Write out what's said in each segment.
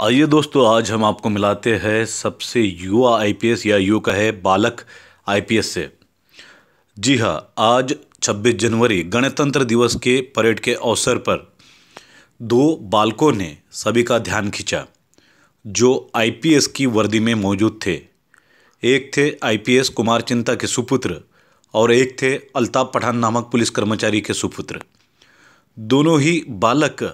आइए दोस्तों आज हम आपको मिलाते हैं सबसे युवा आईपीएस या यू का है बालक आईपीएस से जी हाँ आज 26 जनवरी गणतंत्र दिवस के परेड के अवसर पर दो बालकों ने सभी का ध्यान खींचा जो आईपीएस की वर्दी में मौजूद थे एक थे आईपीएस कुमार चिंता के सुपुत्र और एक थे अल्ताफ पठान नामक पुलिस कर्मचारी के सुपुत्र दोनों ही बालक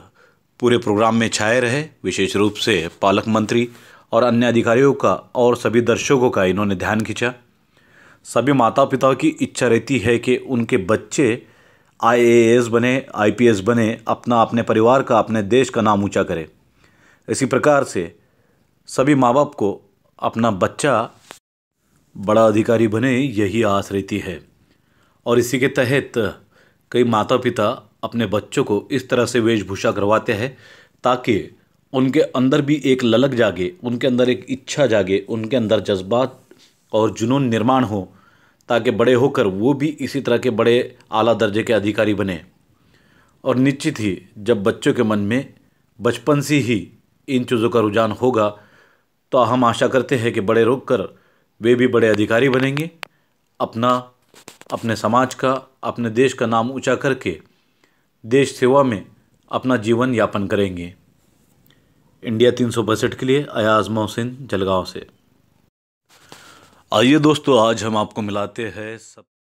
पूरे प्रोग्राम में छाए रहे विशेष रूप से पालक मंत्री और अन्य अधिकारियों का और सभी दर्शकों का इन्होंने ध्यान खींचा सभी माता पिता की इच्छा रहती है कि उनके बच्चे आईएएस बने आईपीएस बने अपना अपने परिवार का अपने देश का नाम ऊंचा करें इसी प्रकार से सभी माँ बाप को अपना बच्चा बड़ा अधिकारी बने यही आस रहती है और इसी के तहत कई माता पिता अपने बच्चों को इस तरह से वेशभूषा करवाते हैं ताकि उनके अंदर भी एक ललक जागे उनके अंदर एक इच्छा जागे उनके अंदर जज्बात और जुनून निर्माण हो ताकि बड़े होकर वो भी इसी तरह के बड़े आला दर्जे के अधिकारी बने और निश्चित ही जब बच्चों के मन में बचपन से ही इन चीज़ों का रुझान होगा तो हम आशा करते हैं कि बड़े रोक कर वे भी बड़े अधिकारी बनेंगे अपना अपने समाज का अपने देश का नाम ऊंचा करके देश सेवा में अपना जीवन यापन करेंगे इंडिया तीन के लिए अयाज मोहसिन जलगांव से आइए दोस्तों आज हम आपको मिलाते हैं सब